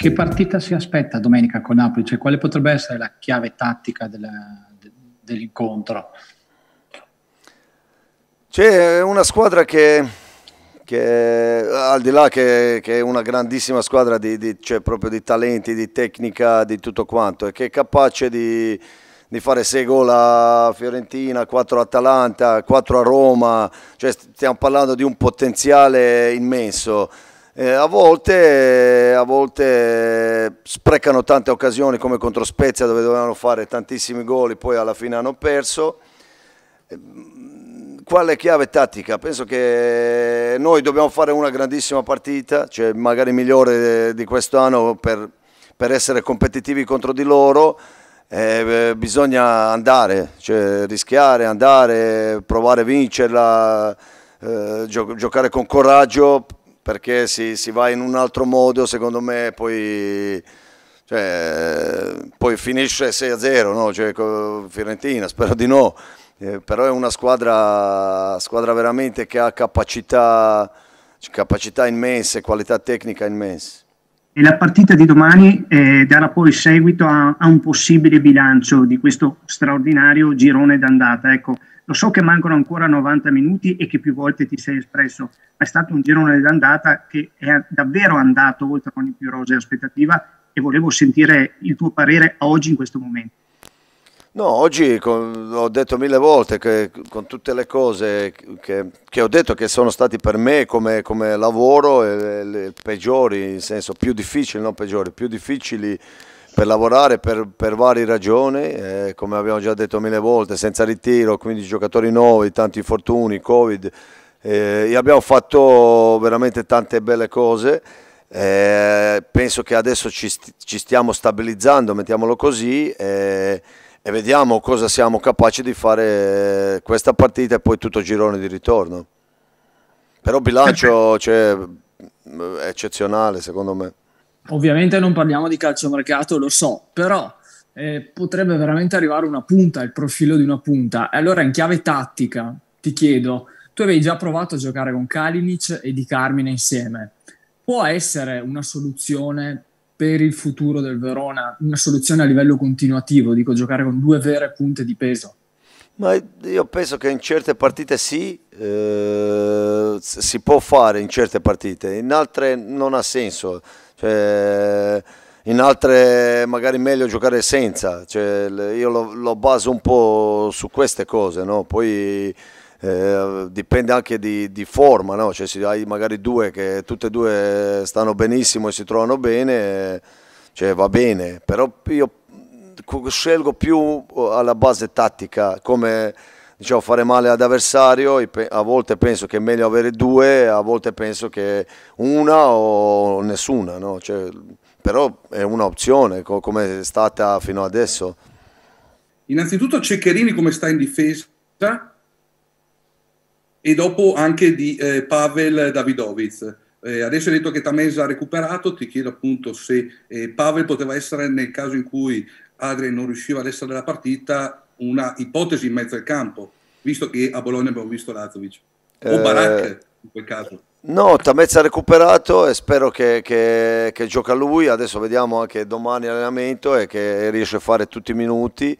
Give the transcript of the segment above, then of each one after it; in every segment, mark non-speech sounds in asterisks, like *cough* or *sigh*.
Che partita si aspetta domenica con Napoli? Cioè, quale potrebbe essere la chiave tattica della, de, dell'incontro? C'è una squadra che, che al di là che, che, è una grandissima squadra di, di, cioè proprio di talenti, di tecnica, di tutto quanto, e che è capace di, di fare 6 gol a Fiorentina, 4 a Atalanta, 4 a Roma, cioè stiamo parlando di un potenziale immenso. Eh, a, volte, a, volte, sprecano tante occasioni come contro Spezia dove dovevano fare tantissimi gol e poi alla fine hanno perso. Eh, Quale chiave tattica? Penso che noi dobbiamo fare una grandissima partita, cioè magari migliore di quest'anno per, per essere competitivi contro di loro. Eh, bisogna andare, cioè rischiare, andare, provare a vincerla, eh, giocare con coraggio perché si, si va in un altro modo, secondo me poi, cioè, poi finisce 6-0, no? cioè, Fiorentina, *laughs* spero di no, eh, però è una squadra, squadra veramente che ha capacità, capacità immense, qualità tecnica immense e la partita di domani eh, darà poi seguito a, a, un possibile bilancio di questo straordinario girone d'andata. Ecco, lo so che mancano ancora 90 minuti e che più volte ti sei espresso, ma è stato un girone d'andata che è davvero andato oltre ogni più rosea aspettativa e volevo sentire il tuo parere oggi in questo momento. No, oggi con, ho detto mille volte che con tutte le cose che, che ho detto che sono stati per me come, come lavoro eh, le, le peggiori, in senso più difficili, non peggiori, più difficili per lavorare per, per varie ragioni, eh, come abbiamo già detto mille volte, senza ritiro, quindi giocatori nuovi, tanti infortuni, Covid, eh, abbiamo fatto veramente tante belle cose. Eh, penso che adesso ci, ci, stiamo stabilizzando, mettiamolo così. Eh, e vediamo cosa siamo capaci di fare questa partita e poi tutto il girone di ritorno. Però bilancio cioè, è eccezionale secondo me. Ovviamente non parliamo di calciomercato, lo so, però eh, potrebbe veramente arrivare una punta, il profilo di una punta. E allora in chiave tattica ti chiedo, tu avevi già provato a giocare con Kalinic e Di Carmine insieme. Può essere una soluzione per il futuro del Verona una soluzione a livello continuativo, dico giocare con due vere punte di peso? Ma io penso che in certe partite sì, eh, si può fare in certe partite, in altre non ha senso, cioè, in altre magari meglio giocare senza, cioè, io lo, lo, baso un po' su queste cose, no? poi eh, dipende anche di, di forma, no? cioè, se hai magari due che tutte e due stanno benissimo e si trovano bene, cioè, va bene, però io scelgo più uh, alla base tattica come diciamo, fare male ad avversario, a volte penso che è meglio avere due, a volte penso che una o nessuna, no? cioè, però è un'opzione come è stata fino adesso. Innanzitutto Ceccherini come sta in difesa e dopo anche di eh, Pavel Davidovic. Eh, adesso hai detto che Tamesa ha recuperato, ti chiedo appunto se eh, Pavel poteva essere nel caso in cui Adrian non riusciva ad essere nella partita una ipotesi in mezzo al campo, visto che a Bologna abbiamo visto Lazovic o eh, Barak in quel caso. No, Tamezza ha recuperato e spero che, che, che gioca lui, adesso vediamo anche domani allenamento e che riesce a fare tutti i minuti.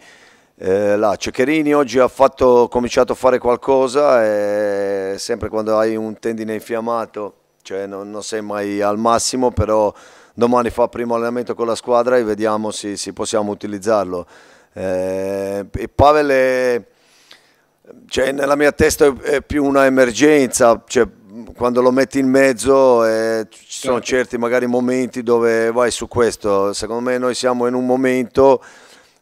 Eh, là, Ceccherini oggi ha fatto, cominciato a fare qualcosa e eh, sempre quando hai un tendine infiammato cioè non, non, sei mai al massimo però domani fa primo allenamento con la squadra e vediamo se, se possiamo utilizzarlo eh, e Pavel è, cioè, nella mia testa è più una emergenza cioè, quando lo metti in mezzo eh, ci sono certo. certi magari momenti dove vai su questo secondo me noi siamo in un momento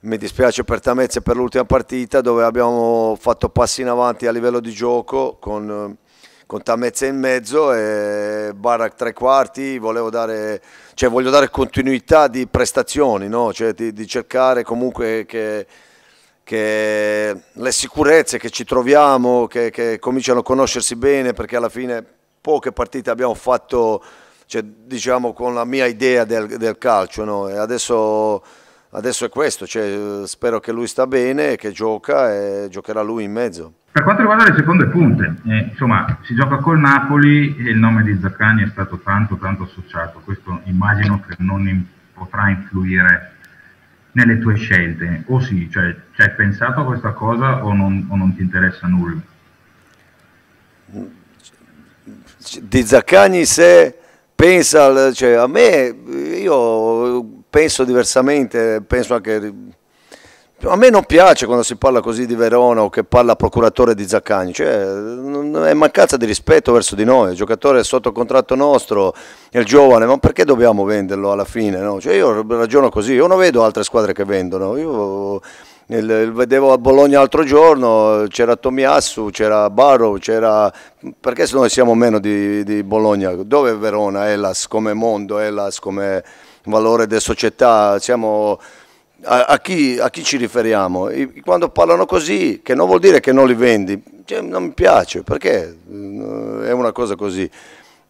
mi dispiace per Tamezze per l'ultima partita dove abbiamo fatto passi in avanti a livello di gioco con, con Tamezze in mezzo e Barak tre quarti, volevo dare, cioè voglio dare continuità di prestazioni, no? cioè di, di, cercare comunque che, che, le sicurezze che ci troviamo, che, che cominciano a conoscersi bene perché alla fine poche partite abbiamo fatto cioè, diciamo, con la mia idea del, del calcio no? e adesso adesso è questo, cioè, spero che lui sta bene, che gioca e giocherà lui in mezzo. Per quanto riguarda le seconde punte, eh, insomma, si gioca col Napoli e il nome di Zaccani è stato tanto tanto associato, questo immagino che non in, potrà influire nelle tue scelte, o sì, cioè ci hai pensato a questa cosa o non, o non ti interessa nulla? Di Zaccani se pensa, cioè, a me, io penso diversamente, penso anche... A me non piace quando si parla così di Verona o che parla procuratore di Zaccagni, cioè, è mancanza di rispetto verso di noi, il giocatore è sotto contratto nostro, è il giovane, ma perché dobbiamo venderlo alla fine? No? Cioè, io ragiono così, io non vedo altre squadre che vendono, io il, vedevo a Bologna l'altro giorno, c'era Tomiassu, c'era Barrow, c'era... perché se noi siamo meno di, di Bologna? Dove Verona, Elas come mondo, Elas come valore delle società, siamo, a, a, chi, a, chi, ci riferiamo? I, quando parlano così, che non vuol dire che non li vendi, cioè, non mi piace, perché eh, è una cosa così.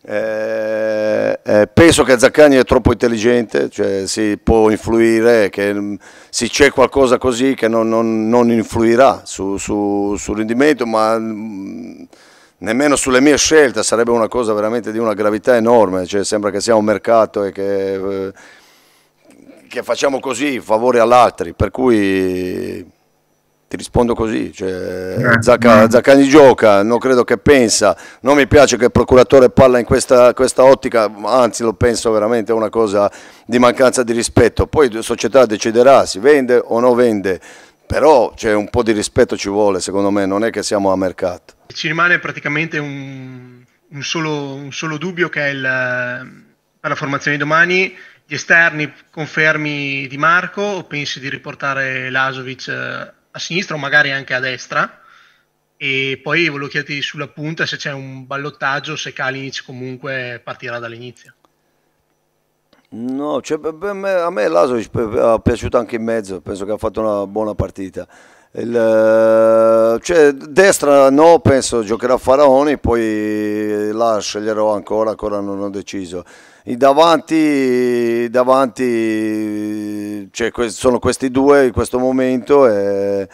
Eh, eh, penso che Zaccagni è troppo intelligente, cioè si può influire, che mm, se c'è qualcosa così che non, non, non influirà sul su, su rendimento, ma mh, mm, nemmeno sulle mie scelte, sarebbe una cosa veramente di una gravità enorme, cioè, sembra che sia un mercato e che, eh, che facciamo così, favore all'altri, per cui ti rispondo così, cioè, eh, Zacca, eh. Zaccagni gioca, non credo che pensa, non mi piace che il procuratore parla in questa, questa, ottica, anzi lo penso veramente una cosa di mancanza di rispetto, poi la società deciderà se vende o non vende, però cioè, un po' di rispetto ci vuole secondo me, non è che siamo a mercato ci rimane praticamente un, un, solo, un solo, dubbio che è il, per la formazione di domani. Gli esterni confermi Di Marco o pensi di riportare Lasovic eh, a sinistra o magari anche a destra? E poi volevo chiederti sulla punta se c'è un ballottaggio, se Kalinic comunque partirà dall'inizio. No, cioè, a me Lasovic è eh, piaciuto anche in mezzo, penso che ha fatto una buona partita. Il, eh, cioè, destra no, penso giocherà Faraoni, poi la sceglierò ancora, ancora non ho deciso. I davanti, davanti cioè, sono questi due in questo momento e,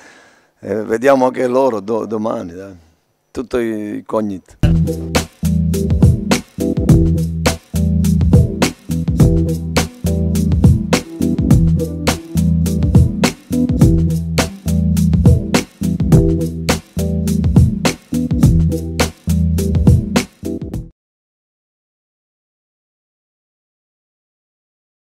e vediamo anche loro do, domani. Dai. Tutto incognito.